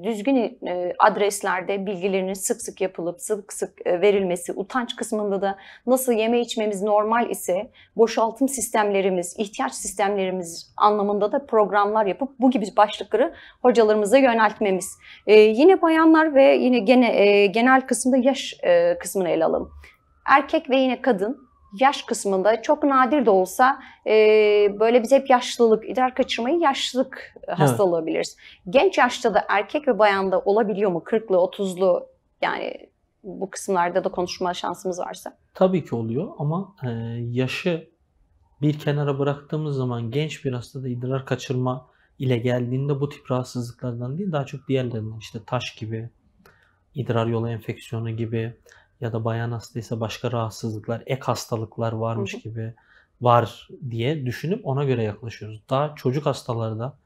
düzgün e, adreslerde bilgilerinin sık sık yapılıp sık sık e, verilmesi, utanç kısmında da nasıl yeme içmemiz normal ise boşaltım sistemlerimiz, ihtiyaç sistemlerimiz anlamında da programlar yapıp bu gibi başlıkları hocalarımıza yöneltmemiz. E, yine bayanlar ve yine gene e, genel kısımda yaş e, kısmını ele alalım erkek ve yine kadın yaş kısmında çok nadir de olsa e, böyle biz hep yaşlılık, idrar kaçırmayı yaşlılık e, evet. hastalığı biliriz. Genç yaşta da erkek ve bayanda olabiliyor mu? 40'lı, 30'lu yani bu kısımlarda da konuşma şansımız varsa. Tabii ki oluyor ama e, yaşı bir kenara bıraktığımız zaman genç bir hastada idrar kaçırma ile geldiğinde bu tip rahatsızlıklardan değil daha çok diğerlerinden işte taş gibi, idrar yolu enfeksiyonu gibi ya da bayan hastaysa başka rahatsızlıklar, ek hastalıklar varmış gibi var diye düşünüp ona göre yaklaşıyoruz. Daha çocuk hastalarda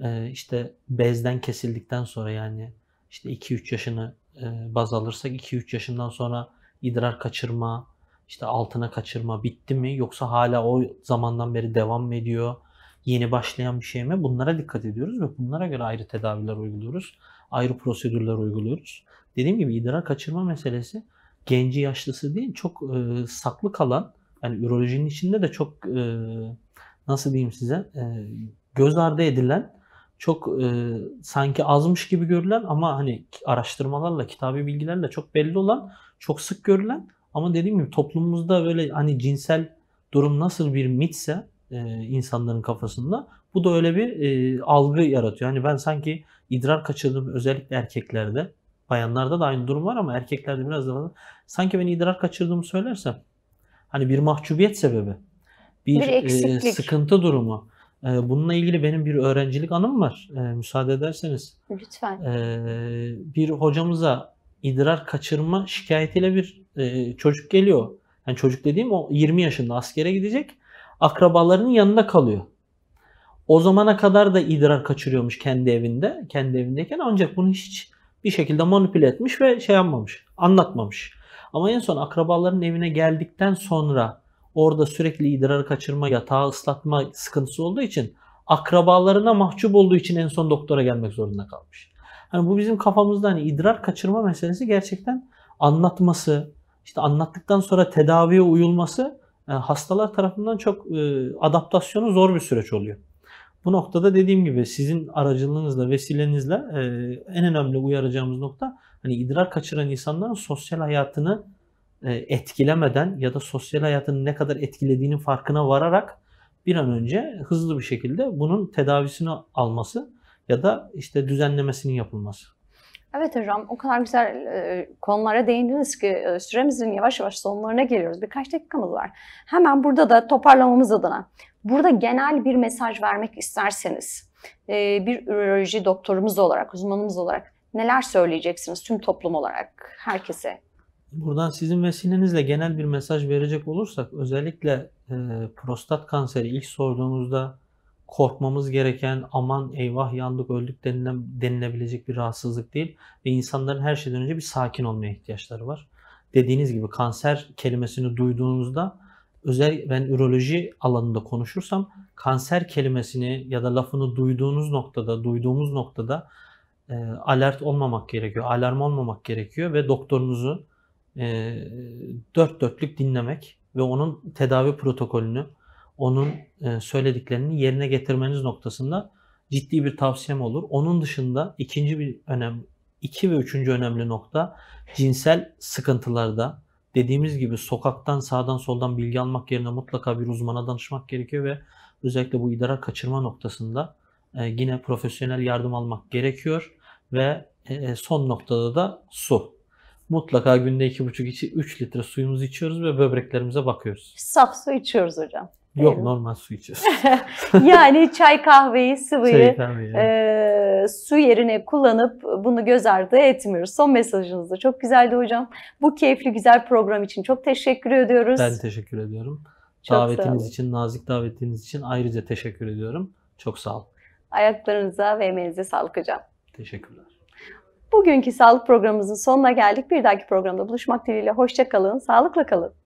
e, işte bezden kesildikten sonra yani işte 2-3 yaşını e, baz alırsak 2-3 yaşından sonra idrar kaçırma, işte altına kaçırma bitti mi yoksa hala o zamandan beri devam mı ediyor? Yeni başlayan bir şey mi? Bunlara dikkat ediyoruz ve bunlara göre ayrı tedaviler uyguluyoruz. Ayrı prosedürler uyguluyoruz. Dediğim gibi idrar kaçırma meselesi genci yaşlısı değil çok e, saklı kalan yani ürolojinin içinde de çok e, nasıl diyeyim size e, göz ardı edilen çok e, sanki azmış gibi görülen ama hani araştırmalarla, kitabi bilgilerle çok belli olan, çok sık görülen ama dediğim gibi toplumumuzda böyle hani cinsel durum nasıl bir mitse e, insanların kafasında bu da öyle bir e, algı yaratıyor. Hani ben sanki idrar kaçırdım özellikle erkeklerde Bayanlarda da aynı durum var ama erkeklerde biraz daha sanki ben idrar kaçırdığımı söylersem hani bir mahcubiyet sebebi, bir, bir e, sıkıntı durumu. E, bununla ilgili benim bir öğrencilik anım var. E, müsaade ederseniz. Lütfen. E, bir hocamıza idrar kaçırma şikayetiyle bir e, çocuk geliyor. Yani çocuk dediğim o 20 yaşında askere gidecek. Akrabalarının yanında kalıyor. O zamana kadar da idrar kaçırıyormuş kendi evinde, kendi evindeyken ancak bunu hiç bir şekilde manipüle etmiş ve şey yapmamış, anlatmamış. Ama en son akrabaların evine geldikten sonra orada sürekli idrar kaçırma, yatağı ıslatma sıkıntısı olduğu için akrabalarına mahcup olduğu için en son doktora gelmek zorunda kalmış. Hani bu bizim kafamızda hani idrar kaçırma meselesi gerçekten anlatması, işte anlattıktan sonra tedaviye uyulması yani e, hastalar tarafından çok e, adaptasyonu zor bir süreç oluyor. Bu noktada dediğim gibi sizin aracılığınızla, vesilenizle e, en önemli uyaracağımız nokta hani idrar kaçıran insanların sosyal hayatını e, etkilemeden ya da sosyal hayatını ne kadar etkilediğinin farkına vararak bir an önce hızlı bir şekilde bunun tedavisini alması ya da işte düzenlemesinin yapılması. Evet hocam o kadar güzel e, konulara değindiniz ki e, süremizin yavaş yavaş sonlarına geliyoruz. Birkaç dakikamız var. Hemen burada da toparlamamız adına Burada genel bir mesaj vermek isterseniz e, bir üroloji doktorumuz olarak, uzmanımız olarak neler söyleyeceksiniz tüm toplum olarak herkese? Buradan sizin vesilenizle genel bir mesaj verecek olursak özellikle e, prostat kanseri ilk sorduğunuzda korkmamız gereken aman eyvah yandık öldük denilebilecek bir rahatsızlık değil ve insanların her şeyden önce bir sakin olmaya ihtiyaçları var. Dediğiniz gibi kanser kelimesini duyduğunuzda özel ben üroloji alanında konuşursam kanser kelimesini ya da lafını duyduğunuz noktada, duyduğumuz noktada e, alert olmamak gerekiyor, alarm olmamak gerekiyor ve doktorunuzu e, dört dörtlük dinlemek ve onun tedavi protokolünü, onun e, söylediklerini yerine getirmeniz noktasında ciddi bir tavsiyem olur. Onun dışında ikinci bir önem, iki ve üçüncü önemli nokta cinsel sıkıntılarda dediğimiz gibi sokaktan sağdan soldan bilgi almak yerine mutlaka bir uzmana danışmak gerekiyor ve özellikle bu idrar kaçırma noktasında e, yine profesyonel yardım almak gerekiyor ve e, e, son noktada da su. Mutlaka günde 2,5-3 litre suyumuzu içiyoruz ve böbreklerimize bakıyoruz. Saf su içiyoruz hocam. Yok ee, normal su içiyoruz. yani çay kahveyi sıvıyı çay, kahveyi. E, su yerine kullanıp bunu göz ardı etmiyoruz. Son mesajınız çok güzeldi hocam. Bu keyifli güzel program için çok teşekkür ediyoruz. Ben teşekkür ediyorum. davetiniz için, nazik davetiniz için ayrıca teşekkür ediyorum. Çok sağ ol. Ayaklarınıza ve emeğinize sağlık hocam. Teşekkürler. Bugünkü sağlık programımızın sonuna geldik. Bir dahaki programda buluşmak dileğiyle. hoşçakalın. sağlıkla kalın.